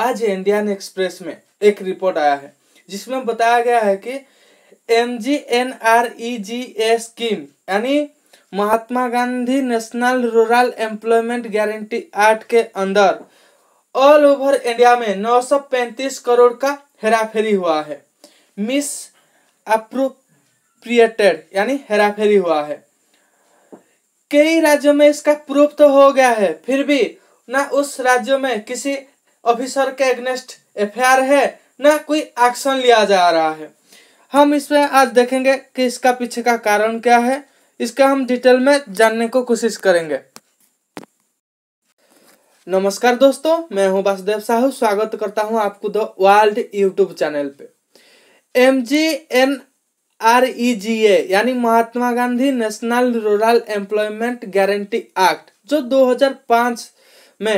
आज Indian express में एक रिपोर्ट आया है जिसमें बताया गया है कि M G N R E G A scheme यानी Mahatma Gandhi national rural employment guarantee act के अंदर ऑल ओवर इंडिया में 935 करोड़ का हेराफेरी हुआ है मिस अप्रोप्रिएटेड यानी हेराफेरी हुआ है कई राज्यों में इसका प्रूफ तो हो गया है फिर भी ना उस राज्यों में किसी ऑफिसर के अगेंस्ट एफ है ना कोई एक्शन लिया जा रहा है हम इसमें आज देखेंगे कि इसका पीछे का कारण क्या है इसका हम डिटेल में जानने को कोशिश करेंगे नमस्कार दोस्तों मैं हूं वासुदेव साहू स्वागत करता हूं आपको द वर्ल्ड यूट्यूब चैनल पे M G N R E G A यानी Mahatma Gandhi national rural employment guarantee act जो 2005 में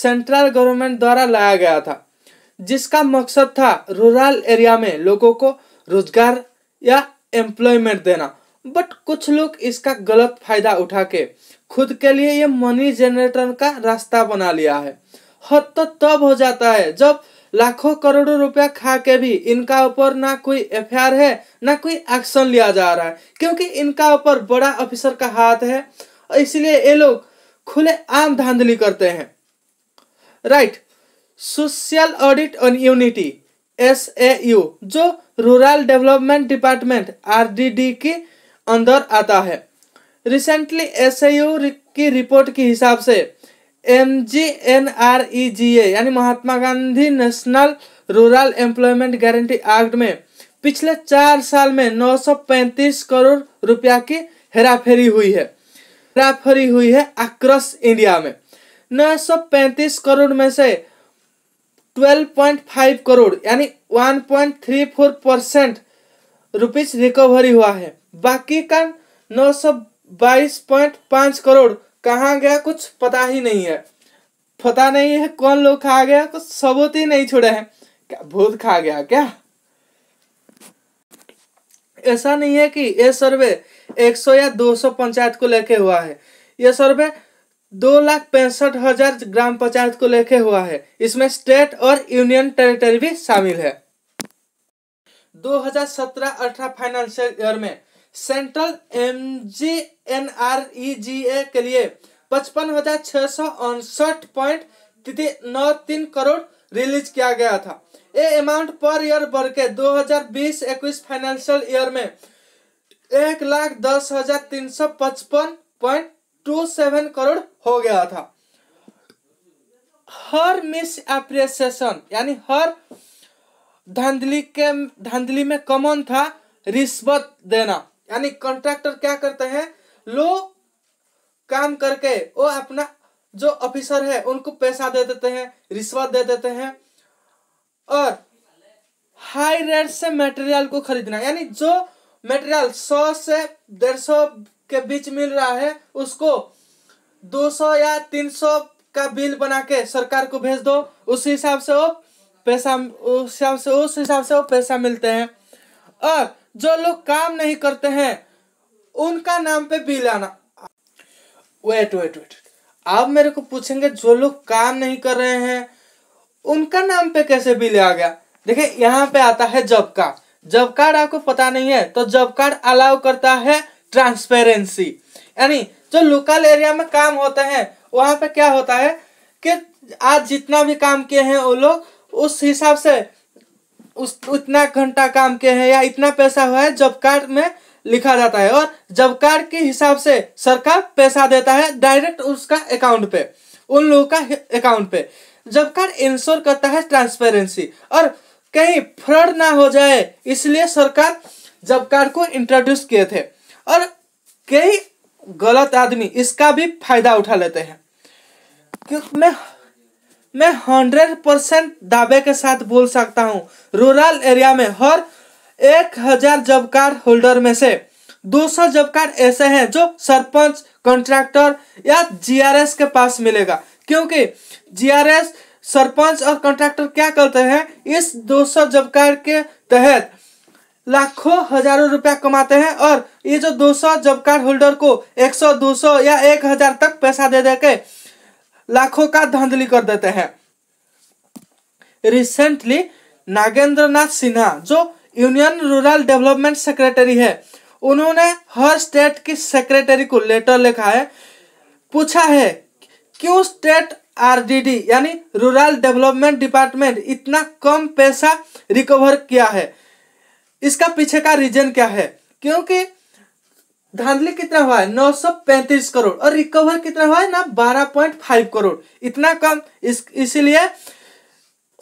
सेंट्रल गवर्नमेंट द्वारा लाया गया था जिसका मकसद था रूरल एरिया में लोगों को रोजगार या एम्प्लॉयमेंट देना बट कुछ लोग इसका गलत फायदा उठा के खुद के लिए ये मनी जनरेटर का रास्ता बना लिया है हद तो तब हो जाता है जब लाखों करोड़ों रुपया खा के भी इनका ऊपर ना कोई एफ है ना कोई एक्शन लिया जा रहा है क्योंकि इनका ऊपर बड़ा ऑफिसर का हाथ है इसलिए ये लोग खुले आम धांधली करते हैं right social audit on unity S A U जो रूरल डेवलपमेंट डिपार्टमेंट आरडीडी के अंदर आता है रिसेंटली एस ए यू की रिपोर्ट के हिसाब से M G N R E G A यानी Mahatma Gandhi national rural employment guarantee act में पिछले चार साल में 935 करोड़ रुपया की हेराफेरी हुई है हेराफेरी हुई है अक्रॉस इंडिया में 935 करोड़ में से 12.5 करोड़ यानी 1.34 परसेंट रुपीज रिकवरी हुआ है बाकी का 922.5 करोड़ कहाँ गया कुछ पता ही नहीं है पता नहीं है कौन लोग खा गया कुछ सबूत ही नहीं छोड़े हैं क्या भूत खा गया क्या ऐसा नहीं है कि यह सर्वे 100 या 200 पंचायत को लेके हुआ है यह सर्वे दो लाख पैंसठ हजार ग्राम पंचायत को लेके हुआ है इसमें स्टेट और यूनियन टेरिटरी भी शामिल है 2017-18 फाइनेंशियल ईयर में central M G N R E G A के लिए पचपन हजार छह सौ उनसठ पॉइंट नौ तीन करोड़ रिलीज किया गया था ये अमाउंट पर ईयर बढ़ के दो हजार बीस इक्कीस फाइनेंशियल ईयर में एक लाख दस हजार तीन सौ पचपन पॉइंट टू सेवन करोड़ हो गया था हर मिस एप्रिसिएशन यानी हर धांधली के धांधली में कॉमन था रिश्वत देना यानी कॉन्ट्रैक्टर क्या करते हैं लोग काम करके वो अपना जो ऑफिसर है उनको पैसा दे देते हैं रिश्वत दे देते हैं और हाई रेट से मटेरियल को खरीदना यानी जो मटेरियल सौ से डेढ़ सौ के बीच मिल रहा है उसको 200 या 300 का बिल बना के सरकार को भेज दो उस हिसाब से वो पैसा उस हिसाब से उस हिसाब से वो पैसा मिलते हैं और जो लोग काम नहीं करते हैं उनका नाम पे बिल आना वेट वेट वेट आप मेरे को पूछेंगे जो लोग काम नहीं कर रहे हैं उनका नाम पे कैसे बिल आ गया देखिए यहाँ पे आता है जब कार्ड जब कार्ड आपको पता नहीं है तो जब कार्ड अलाउ करता है ट्रांसपेरेंसी यानी जो लोकल एरिया में काम होता है वहाँ पे क्या होता है कि आज जितना भी काम किए हैं वो लोग उस हिसाब से उस उतना घंटा काम किए हैं या इतना पैसा हुआ है जब कार्ड में लिखा जाता है और जब कार्ड के हिसाब से सरकार पैसा देता है डायरेक्ट उसका अकाउंट पे उन लोगों का अकाउंट पे जब कार्ड इंश्योर करता है ट्रांसपेरेंसी और कहीं फ्रॉड ना हो जाए इसलिए सरकार जब कार्ड को इंट्रोड्यूस किए थे और कई गलत आदमी इसका भी फायदा उठा लेते हैं क्योंकि मैं मैं हंड्रेड परसेंट दावे के साथ बोल सकता हूँ रूरल एरिया में हर एक हजार जब कार्ड होल्डर में से दो सौ जब कार्ड ऐसे हैं जो सरपंच कॉन्ट्रैक्टर या जीआरएस के पास मिलेगा क्योंकि जीआरएस सरपंच और कॉन्ट्रैक्टर क्या करते हैं इस दो सौ जब कार्ड के तहत लाखों हजारों रुपया कमाते हैं और ये जो 200 जॉब कार्ड होल्डर को 100, 200 या 1000 तक पैसा दे दे के लाखों का धांधली कर देते हैं रिसेंटली नागेंद्र नाथ सिन्हा जो यूनियन रूरल डेवलपमेंट सेक्रेटरी है उन्होंने हर स्टेट की सेक्रेटरी को लेटर लिखा है पूछा है क्यों स्टेट आरडीडी यानी रूरल डेवलपमेंट डिपार्टमेंट इतना कम पैसा रिकवर किया है इसका पीछे का रीजन क्या है क्योंकि धांधली कितना हुआ है नौ सौ पैंतीस करोड़ और रिकवर कितना हुआ है ना बारह पॉइंट फाइव करोड़ इतना कम इस इसीलिए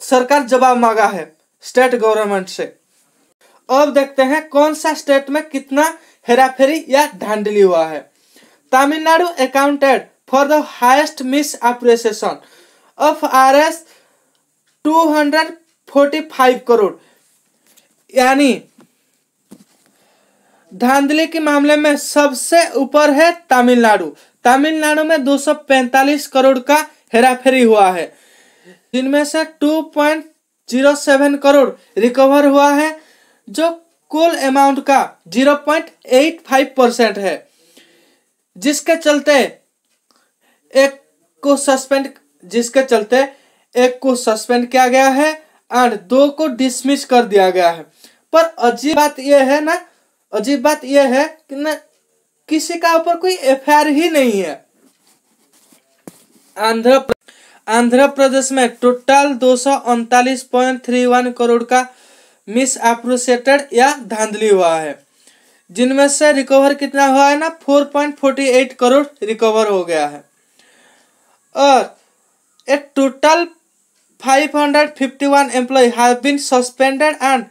सरकार जवाब मांगा है स्टेट गवर्नमेंट से अब देखते हैं कौन सा स्टेट में कितना हेराफेरी या धांधली हुआ है Tamil Nadu accounted for the highest misappropriation of R S two hundred forty five crore यानी धांधली के मामले में सबसे ऊपर है तमिलनाडु तमिलनाडु में 245 करोड़ का हेराफेरी हुआ है जिनमें से 2.07 करोड़ रिकवर हुआ है जो कुल अमाउंट का 0.85 परसेंट है जिसके चलते एक को सस्पेंड जिसके चलते एक को सस्पेंड किया गया है और दो को डिसमिस कर दिया गया है पर अजीब बात यह है ना अजीब बात यह है कि न किसी का ऊपर कोई एफ ही नहीं है आंध्र आंध्र प्रदेश में टोटल दो करोड़ का मिस अप्रोसिएटेड या धांधली हुआ है जिनमें से रिकवर कितना हुआ है ना 4.48 करोड़ रिकवर हो गया है और a total 551 employee have been suspended and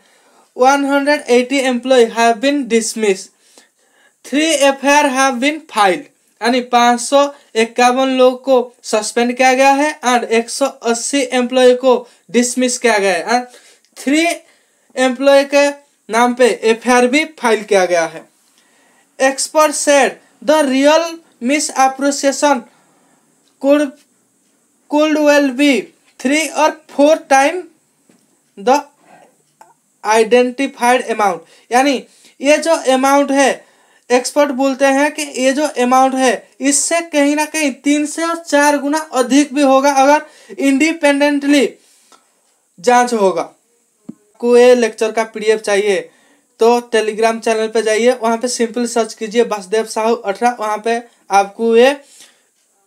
180 employee have been dismissed three F I R have been filed यानी पाँच सौ इक्यावन लोग को सस्पेंड किया गया है एंड 180 एम्प्लॉय को डिसमिस किया गया है एंड थ्री एम्प्लॉय के नाम पे एफ भी फाइल किया गया है expert said the real misappropriation could could well be three और four time the identified amount यानी ये जो अमाउंट है एक्सपर्ट बोलते हैं कि ये जो अमाउंट है इससे कहीं ना कहीं तीन से और चार गुना अधिक भी होगा अगर इंडिपेंडेंटली जांच होगा को ये लेक्चर का पीडीएफ चाहिए तो टेलीग्राम चैनल पे जाइए वहाँ पे सिंपल सर्च कीजिए वासुदेव साहू अठारह वहाँ पे आपको ये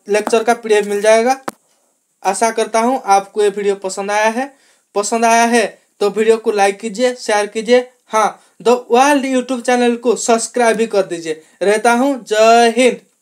लेक्चर का पीडीएफ मिल जाएगा आशा करता हूँ आपको ये वीडियो पसंद आया है पसंद आया है तो वीडियो को लाइक कीजिए शेयर कीजिए हाँ द वर्ल्ड यूट्यूब चैनल को सब्सक्राइब भी कर दीजिए रहता हूँ जय हिंद